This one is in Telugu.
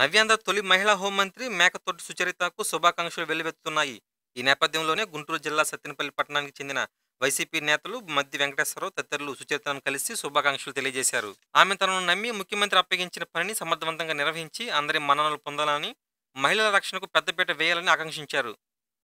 నవ్యాంధ్ర తొలి మహిళా హోంమంత్రి మేకతోటి సుచరితకు శుభాకాంక్షలు వెల్లువెత్తుతున్నాయి ఈ నేపథ్యంలోనే గుంటూరు జిల్లా సత్తెనపల్లి పట్టణానికి చెందిన వైసీపీ నేతలు మద్ది వెంకటేశ్వరరావు తదితరులు సుచరితను కలిసి శుభాకాంక్షలు తెలియజేశారు ఆమె తనను నమ్మి ముఖ్యమంత్రి అప్పగించిన పనిని సమర్థవంతంగా నిర్వహించి అందరి మన్ననలు పొందాలని మహిళల రక్షణకు పెద్దపీట వేయాలని ఆకాంక్షించారు